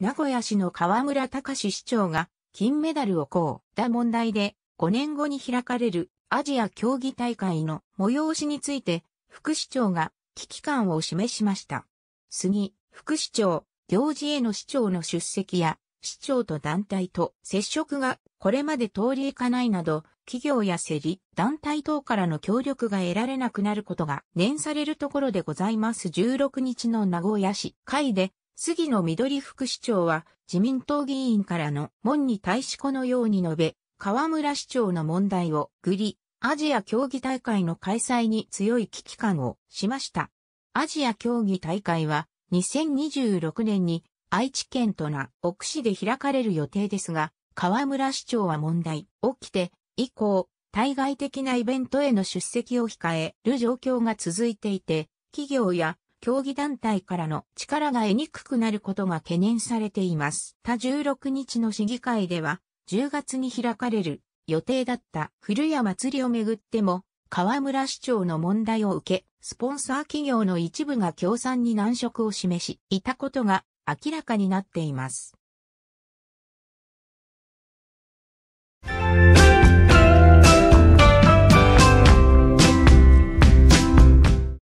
名古屋市の河村隆市長が金メダルをこうだ問題で5年後に開かれるアジア競技大会の催しについて副市長が危機感を示しました。杉、副市長、行事への市長の出席や市長と団体と接触がこれまで通りいかないなど、企業や競り、団体等からの協力が得られなくなることが念されるところでございます。16日の名古屋市会で杉野緑副市長は自民党議員からの門に対しこのように述べ、河村市長の問題をぐり、アジア競技大会の開催に強い危機感をしました。アジア競技大会は2026年に愛知県とな奥市で開かれる予定ですが、河村市長は問題起きて以降、対外的なイベントへの出席を控える状況が続いていて、企業や競技団体からの力が得にくくなることが懸念されています。他16日の市議会では、10月に開かれる予定だった古谷祭りをめぐっても、河村市長の問題を受け、スポンサー企業の一部が協賛に難色を示し、いたことが明らかになっています。